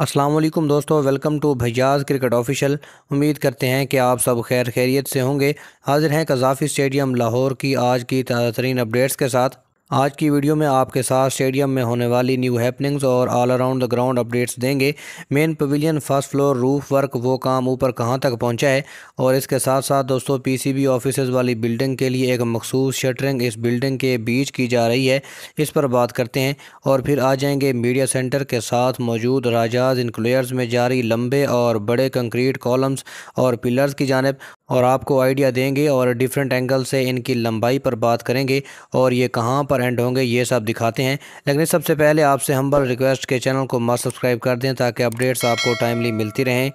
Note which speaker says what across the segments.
Speaker 1: असलम दोस्तों welcome to Bajaj cricket official उम्मीद करते हैं कि आप सब खैर खैरियत से होंगे हाजिर हैं कजाफी स्टेडियम लाहौर की आज की ताज़ा तरीन अपडेट्स के साथ आज की वीडियो में आपके साथ स्टेडियम में होने वाली न्यू हैपनिंग्स और all around the ground updates देंगे main pavilion first floor roof work वो काम ऊपर कहां तक पहुंचा है और इसके साथ साथ दोस्तों पीसीबी ऑफिस वाली बिल्डिंग के लिए एक मखसूस शटरिंग इस बिल्डिंग के बीच की जा रही है इस पर बात करते हैं और फिर आ जाएंगे मीडिया सेंटर के साथ मौजूद राजाज इनक्लेयर्स में जारी लंबे और बड़े कंक्रीट कॉलम्स और पिलर्स की जानब और आपको आइडिया देंगे और डिफरेंट एंगल से इनकी लंबाई पर बात करेंगे और ये कहाँ पर एंड होंगे ये सब दिखाते हैं लेकिन सबसे पहले आपसे हम्बल रिक्वेस्ट के चैनल को मस्ट सब्सक्राइब कर दें ताकि अपडेट्स आपको टाइमली मिलती रहें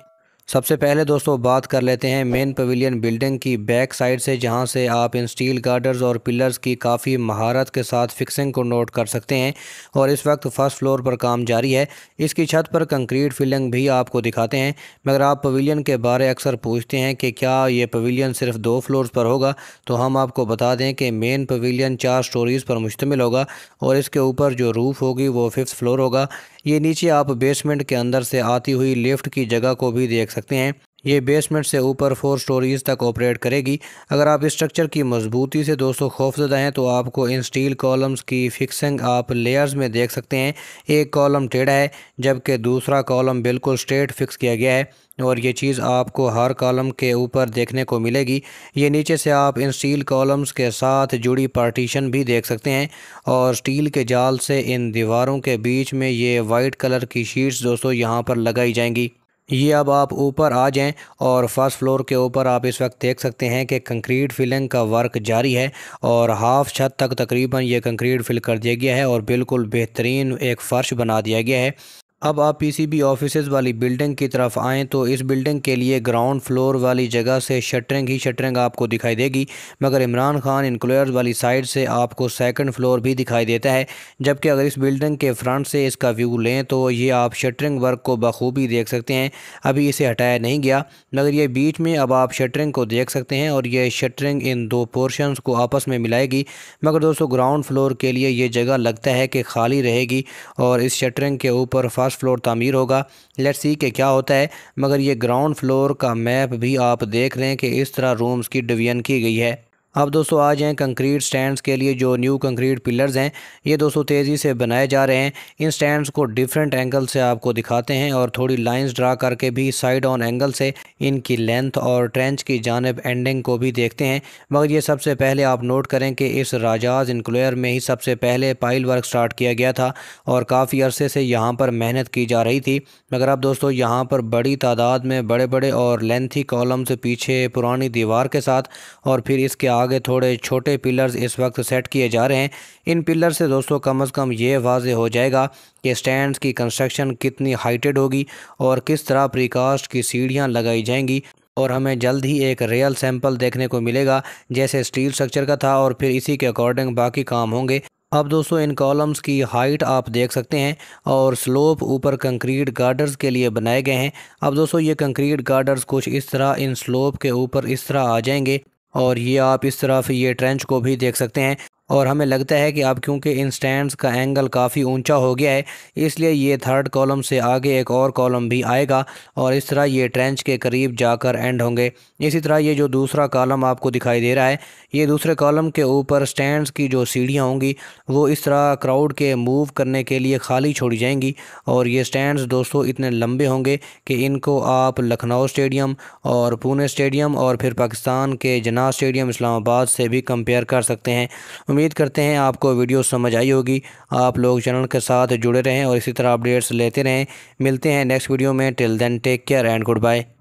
Speaker 1: सबसे पहले दोस्तों बात कर लेते हैं मेन पवेलियन बिल्डिंग की बैक साइड से जहां से आप इन स्टील गार्डर्स और पिलर्स की काफ़ी महारत के साथ फिक्सिंग को नोट कर सकते हैं और इस वक्त फर्स्ट फ्लोर पर काम जारी है इसकी छत पर कंक्रीट फिलिंग भी आपको दिखाते हैं मगर आप पवेलियन के बारे अक्सर पूछते हैं कि क्या ये पवेलियन सिर्फ दो फ्लोर पर होगा तो हम आपको बता दें कि मेन पवेलियन चार स्टोरीज़ पर मुश्तमिल होगा और इसके ऊपर जो रूफ़ होगी वो फिफ्थ फ्लोर होगा ये नीचे आप बेसमेंट के अंदर से आती हुई लिफ्ट की जगह को भी देख सकते हैं ये बेसमेंट से ऊपर फोर स्टोरीज तक ऑपरेट करेगी अगर आप स्ट्रक्चर की मजबूती से दोस्तों खौफजदा हैं तो आपको इन स्टील कॉलम्स की फिक्सिंग आप लेयर्स में देख सकते हैं एक कॉलम टेढ़ा है जबकि दूसरा कॉलम बिल्कुल स्ट्रेट फिक्स किया गया है और ये चीज़ आपको हर कॉलम के ऊपर देखने को मिलेगी ये नीचे से आप इन स्टील कॉलम्स के साथ जुड़ी पार्टीशन भी देख सकते हैं और स्टील के जाल से इन दीवारों के बीच में ये वाइट कलर की शीट्स दोस्तों यहाँ पर लगाई जाएंगी ये अब आप ऊपर आ जाएं और फर्स्ट फ्लोर के ऊपर आप इस वक्त देख सकते हैं कि कंक्रीट फिलिंग का वर्क जारी है और हाफ छत तक तकरीबन ये कंक्रीट फिल कर दिया गया है और बिल्कुल बेहतरीन एक फ़र्श बना दिया गया है अब आप भी ऑफिसेज वाली बिल्डिंग की तरफ आएँ तो इस बिल्डिंग के लिए ग्राउंड फ्लोर वाली जगह से शटरिंग ही शटरिंग आपको दिखाई देगी मगर इमरान खान इनक्लोयर वाली साइड से आपको सेकंड फ्लोर भी दिखाई देता है जबकि अगर इस बिल्डिंग के फ्रंट से इसका व्यू लें तो ये आप शटरिंग वर्क को बखूबी देख सकते हैं अभी इसे हटाया नहीं गया मगर ये बीच में अब आप शटरिंग को देख सकते हैं और यह शटरिंग इन दो पोर्शन को आपस में मिलाएगी मगर दोस्तों ग्राउंड फ्लोर के लिए ये जगह लगता है कि खाली रहेगी और इस शटरिंग के ऊपर फर्स्ट फ्लोर तमीर होगा लेट्स सी के क्या होता है मगर ये ग्राउंड फ्लोर का मैप भी आप देख रहे हैं कि इस तरह रूम्स की डिवीजन की गई है अब दोस्तों आ जाएँ कंक्रीट स्टैंड्स के लिए जो न्यू कंक्रीट पिलर्स हैं ये दोस्तों तेज़ी से बनाए जा रहे हैं इन स्टैंड्स को डिफरेंट एंगल से आपको दिखाते हैं और थोड़ी लाइंस ड्रा करके भी साइड ऑन एंगल से इनकी लेंथ और ट्रेंच की जानब एंडिंग को भी देखते हैं मगर ये सबसे पहले आप नोट करें कि इस राजाज इनकलेयर में ही सबसे पहले पाइल वर्क स्टार्ट किया गया था और काफ़ी अरसे से यहाँ पर मेहनत की जा रही थी मगर अब दोस्तों यहाँ पर बड़ी तादाद में बड़े बड़े और लेंथी कॉलम से पीछे पुरानी दीवार के साथ और फिर इसके आगे आगे थोड़े छोटे पिलर्स इस वक्त सेट किए जा रहे हैं इन पिलर से दोस्तों कम अज़ कम ये वाज हो जाएगा कि स्टैंड्स की कंस्ट्रक्शन कितनी हाइटेड होगी और किस तरह प्रीकास्ट की सीढ़ियाँ लगाई जाएंगी और हमें जल्द ही एक रियल सैंपल देखने को मिलेगा जैसे स्टील स्ट्रक्चर का था और फिर इसी के अकॉर्डिंग बाकी काम होंगे अब दोस्तों इन कॉलम्स की हाइट आप देख सकते हैं और स्लोप ऊपर कंक्रीट गार्डर्स के लिए बनाए गए हैं अब दोस्तों ये कंक्रीट गार्डर्स कुछ इस तरह इन स्लोप के ऊपर इस तरह आ जाएंगे और ये आप इस तरफ ये ट्रेंच को भी देख सकते हैं और हमें लगता है कि अब क्योंकि इन स्टैंड्स का एंगल काफ़ी ऊंचा हो गया है इसलिए ये थर्ड कॉलम से आगे एक और कॉलम भी आएगा और इस तरह ये ट्रेंच के करीब जाकर एंड होंगे इसी तरह ये जो दूसरा कॉलम आपको दिखाई दे रहा है ये दूसरे कॉलम के ऊपर स्टैंड्स की जो सीढ़ियाँ होंगी वो इस तरह क्राउड के मूव करने के लिए खाली छोड़ी जाएंगी और ये स्टैंड्स दोस्तों इतने लंबे होंगे कि इनको आप लखनऊ स्टेडियम और पुणे स्टेडियम और फिर पाकिस्तान के जना स्टेडियम इस्लामाबाद से भी कंपेयर कर सकते हैं उम्मीद करते हैं आपको वीडियो समझ आई होगी आप लोग चैनल के साथ जुड़े रहें और इसी तरह अपडेट्स लेते रहें मिलते हैं नेक्स्ट वीडियो में till then take care and good bye